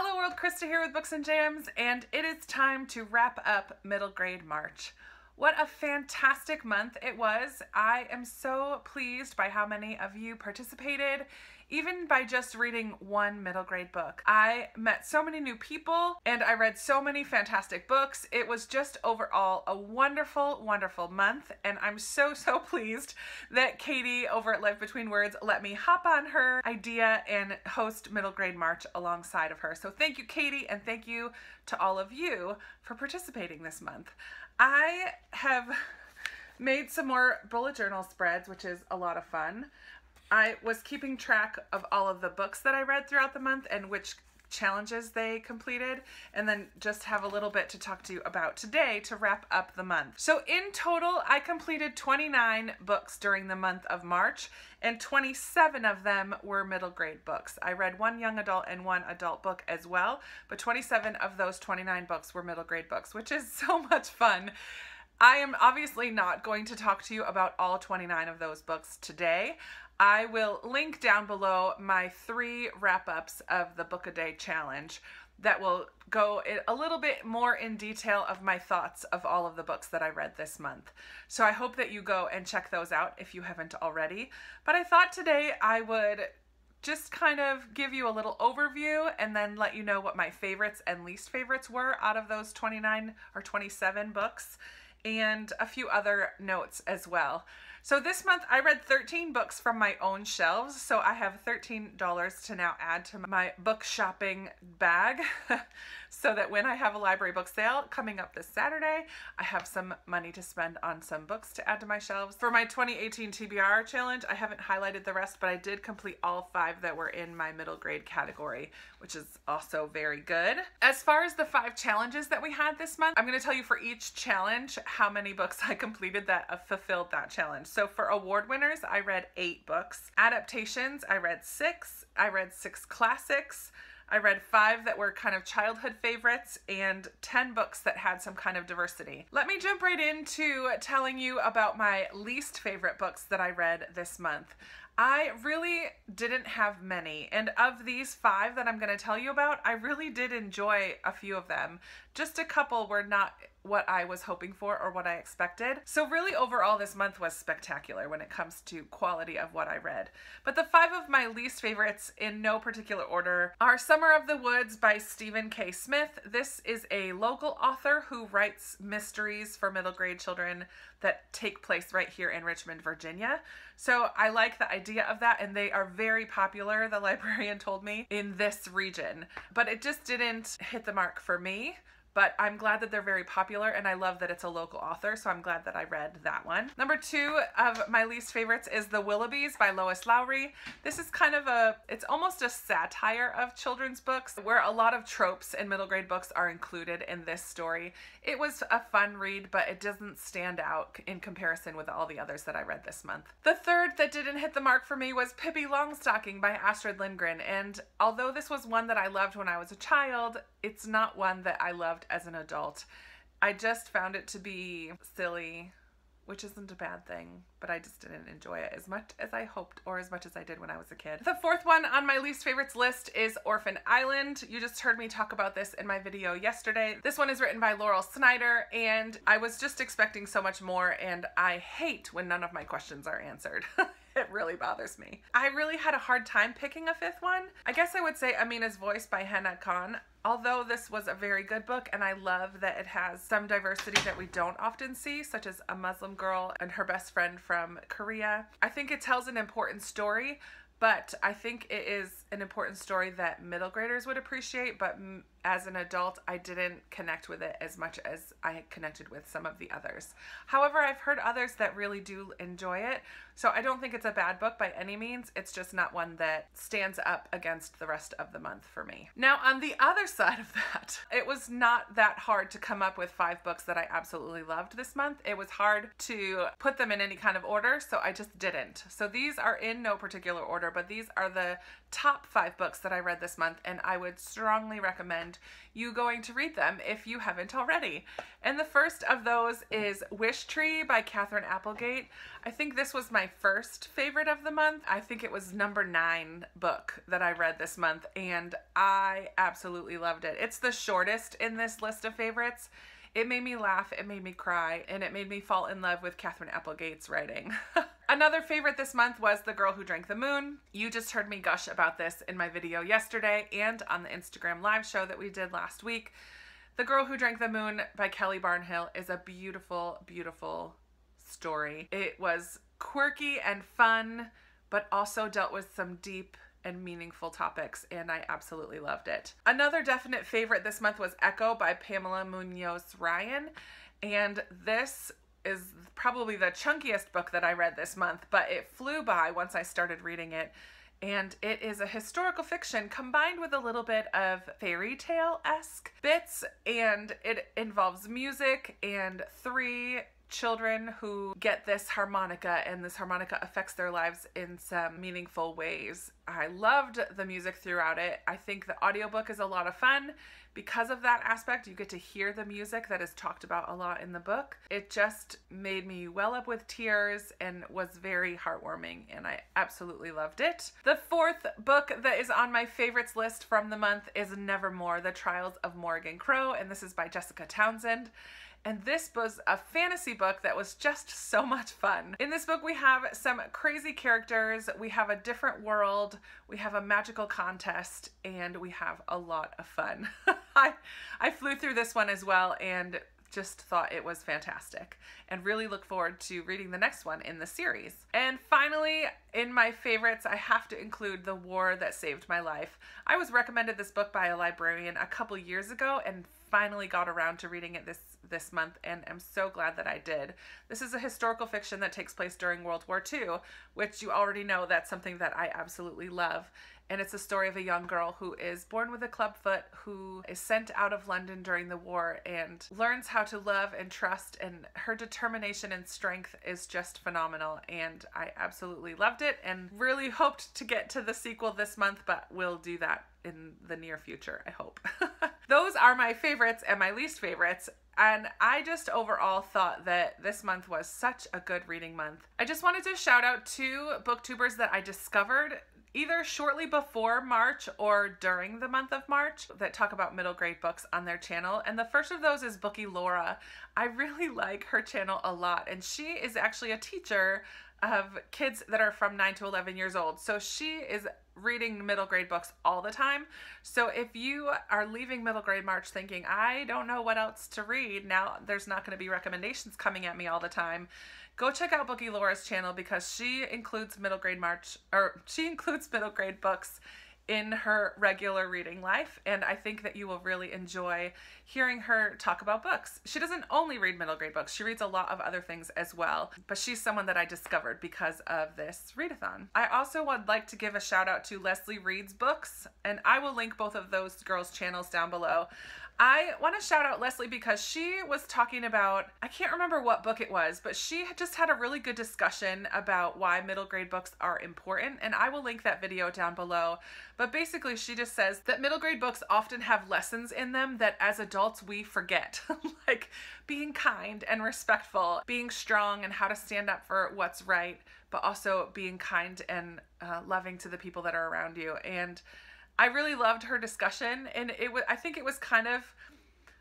Hello world, Krista here with Books and Jams, and it is time to wrap up middle grade March. What a fantastic month it was. I am so pleased by how many of you participated even by just reading one middle grade book. I met so many new people and I read so many fantastic books. It was just overall a wonderful, wonderful month, and I'm so, so pleased that Katie over at Life Between Words let me hop on her idea and host Middle Grade March alongside of her. So thank you, Katie, and thank you to all of you for participating this month. I have made some more bullet journal spreads, which is a lot of fun. I was keeping track of all of the books that I read throughout the month and which challenges they completed and then just have a little bit to talk to you about today to wrap up the month. So in total, I completed 29 books during the month of March and 27 of them were middle grade books. I read one young adult and one adult book as well, but 27 of those 29 books were middle grade books, which is so much fun. I am obviously not going to talk to you about all 29 of those books today. I will link down below my three wrap ups of the Book a Day challenge that will go a little bit more in detail of my thoughts of all of the books that I read this month. So I hope that you go and check those out if you haven't already. But I thought today I would just kind of give you a little overview and then let you know what my favorites and least favorites were out of those 29 or 27 books and a few other notes as well. So this month I read 13 books from my own shelves, so I have $13 to now add to my book shopping bag so that when I have a library book sale coming up this Saturday, I have some money to spend on some books to add to my shelves. For my 2018 TBR challenge, I haven't highlighted the rest, but I did complete all five that were in my middle grade category, which is also very good. As far as the five challenges that we had this month, I'm gonna tell you for each challenge how many books I completed that uh, fulfilled that challenge. So for award winners, I read eight books. Adaptations, I read six. I read six classics. I read five that were kind of childhood favorites and 10 books that had some kind of diversity. Let me jump right into telling you about my least favorite books that I read this month. I really didn't have many, and of these five that I'm going to tell you about, I really did enjoy a few of them. Just a couple were not what I was hoping for or what I expected. So really overall this month was spectacular when it comes to quality of what I read. But the five of my least favorites in no particular order are Summer of the Woods by Stephen K. Smith. This is a local author who writes mysteries for middle grade children that take place right here in Richmond, Virginia. So I like the idea of that and they are very popular, the librarian told me, in this region. But it just didn't hit the mark for me but I'm glad that they're very popular and I love that it's a local author, so I'm glad that I read that one. Number two of my least favorites is The Willoughbys by Lois Lowry. This is kind of a, it's almost a satire of children's books where a lot of tropes in middle grade books are included in this story. It was a fun read, but it doesn't stand out in comparison with all the others that I read this month. The third that didn't hit the mark for me was Pippi Longstocking by Astrid Lindgren, and although this was one that I loved when I was a child, it's not one that I loved as an adult. I just found it to be silly, which isn't a bad thing, but I just didn't enjoy it as much as I hoped or as much as I did when I was a kid. The fourth one on my least favorites list is Orphan Island. You just heard me talk about this in my video yesterday. This one is written by Laurel Snyder and I was just expecting so much more and I hate when none of my questions are answered. it really bothers me. I really had a hard time picking a fifth one. I guess I would say Amina's Voice by Hannah Khan. Although this was a very good book and I love that it has some diversity that we don't often see, such as a Muslim girl and her best friend from Korea, I think it tells an important story, but I think it is an important story that middle graders would appreciate, but as an adult, I didn't connect with it as much as I connected with some of the others. However, I've heard others that really do enjoy it, so I don't think it's a bad book by any means. It's just not one that stands up against the rest of the month for me. Now, on the other side of that, it was not that hard to come up with five books that I absolutely loved this month. It was hard to put them in any kind of order, so I just didn't. So these are in no particular order, but these are the top five books that I read this month, and I would strongly recommend you going to read them if you haven't already. And the first of those is Wish Tree by Katherine Applegate. I think this was my first favorite of the month. I think it was number nine book that I read this month and I absolutely loved it. It's the shortest in this list of favorites. It made me laugh, it made me cry, and it made me fall in love with Katherine Applegate's writing. Another favorite this month was The Girl Who Drank the Moon. You just heard me gush about this in my video yesterday and on the Instagram live show that we did last week. The Girl Who Drank the Moon by Kelly Barnhill is a beautiful, beautiful story. It was quirky and fun, but also dealt with some deep and meaningful topics, and I absolutely loved it. Another definite favorite this month was Echo by Pamela Munoz Ryan, and this is probably the chunkiest book that I read this month, but it flew by once I started reading it. And it is a historical fiction combined with a little bit of fairy tale esque bits, and it involves music and three children who get this harmonica and this harmonica affects their lives in some meaningful ways. I loved the music throughout it. I think the audiobook is a lot of fun. Because of that aspect, you get to hear the music that is talked about a lot in the book. It just made me well up with tears and was very heartwarming and I absolutely loved it. The fourth book that is on my favorites list from the month is Nevermore, The Trials of Morgan Crow and this is by Jessica Townsend and this was a fantasy book that was just so much fun. In this book we have some crazy characters, we have a different world, we have a magical contest, and we have a lot of fun. I, I flew through this one as well and just thought it was fantastic and really look forward to reading the next one in the series. And finally, in my favorites, I have to include The War That Saved My Life. I was recommended this book by a librarian a couple years ago and finally got around to reading it this this month and am so glad that I did. This is a historical fiction that takes place during World War II, which you already know that's something that I absolutely love and it's a story of a young girl who is born with a club foot, who is sent out of London during the war and learns how to love and trust and her determination and strength is just phenomenal and I absolutely loved it and really hoped to get to the sequel this month but we'll do that in the near future I hope. Those are my favorites and my least favorites and I just overall thought that this month was such a good reading month. I just wanted to shout out two booktubers that I discovered either shortly before March or during the month of March that talk about middle grade books on their channel. And the first of those is Bookie Laura. I really like her channel a lot, and she is actually a teacher of kids that are from 9 to 11 years old. So she is reading middle grade books all the time. So if you are leaving middle grade March thinking, I don't know what else to read, now there's not going to be recommendations coming at me all the time. Go check out Bookie Laura's channel because she includes middle grade March, or she includes middle grade books in her regular reading life, and I think that you will really enjoy hearing her talk about books. She doesn't only read middle grade books, she reads a lot of other things as well, but she's someone that I discovered because of this readathon. I also would like to give a shout out to Leslie Reed's books, and I will link both of those girls' channels down below. I want to shout out Leslie because she was talking about, I can't remember what book it was, but she had just had a really good discussion about why middle grade books are important. And I will link that video down below. But basically, she just says that middle grade books often have lessons in them that as adults we forget, like being kind and respectful, being strong and how to stand up for what's right, but also being kind and uh, loving to the people that are around you. And I really loved her discussion, and it was I think it was kind of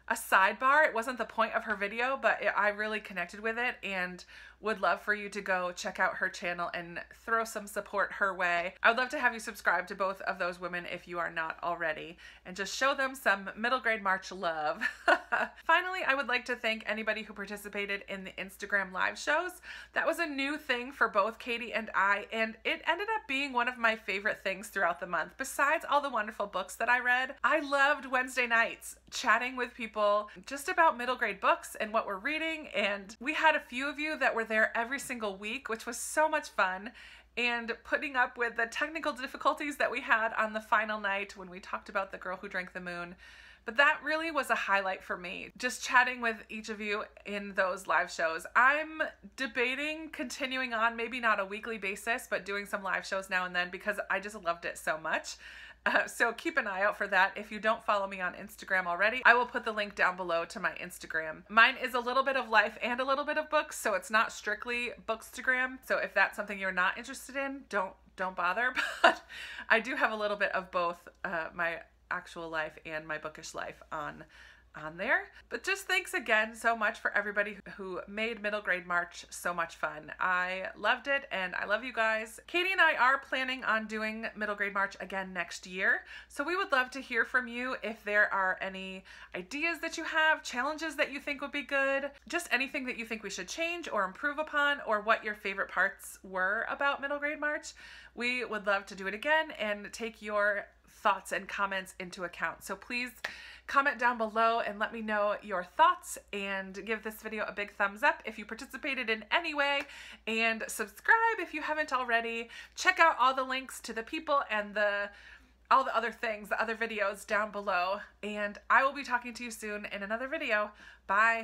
a sidebar. It wasn't the point of her video, but it, I really connected with it and would love for you to go check out her channel and throw some support her way. I would love to have you subscribe to both of those women if you are not already and just show them some middle grade March love. Finally, I would like to thank anybody who participated in the Instagram live shows. That was a new thing for both Katie and I and it ended up being one of my favorite things throughout the month. Besides all the wonderful books that I read, I loved Wednesday nights chatting with people people just about middle grade books and what we're reading. And we had a few of you that were there every single week, which was so much fun and putting up with the technical difficulties that we had on the final night when we talked about The Girl Who Drank the Moon. But that really was a highlight for me, just chatting with each of you in those live shows. I'm debating continuing on, maybe not a weekly basis, but doing some live shows now and then because I just loved it so much. Uh, so keep an eye out for that. If you don't follow me on Instagram already, I will put the link down below to my Instagram. Mine is a little bit of life and a little bit of books, so it's not strictly Bookstagram. So if that's something you're not interested in, don't don't bother. But I do have a little bit of both uh, my actual life and my bookish life on on there. But just thanks again so much for everybody who made Middle Grade March so much fun. I loved it and I love you guys. Katie and I are planning on doing Middle Grade March again next year. So we would love to hear from you if there are any ideas that you have, challenges that you think would be good, just anything that you think we should change or improve upon or what your favorite parts were about Middle Grade March. We would love to do it again and take your thoughts and comments into account. So please comment down below and let me know your thoughts and give this video a big thumbs up if you participated in any way and subscribe if you haven't already. Check out all the links to the people and the all the other things, the other videos down below. And I will be talking to you soon in another video. Bye.